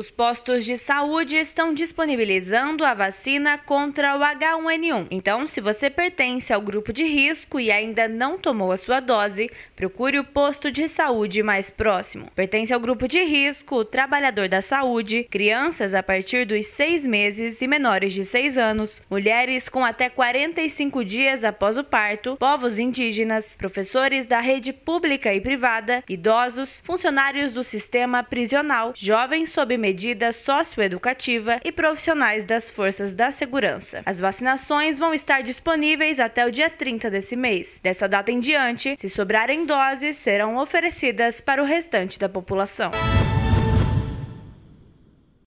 Os postos de saúde estão disponibilizando a vacina contra o H1N1. Então, se você pertence ao grupo de risco e ainda não tomou a sua dose, procure o posto de saúde mais próximo. Pertence ao grupo de risco, trabalhador da saúde, crianças a partir dos seis meses e menores de seis anos, mulheres com até 45 dias após o parto, povos indígenas, professores da rede pública e privada, idosos, funcionários do sistema prisional, jovens sob medicina medida socioeducativa e profissionais das forças da segurança. As vacinações vão estar disponíveis até o dia 30 desse mês. Dessa data em diante, se sobrarem doses, serão oferecidas para o restante da população.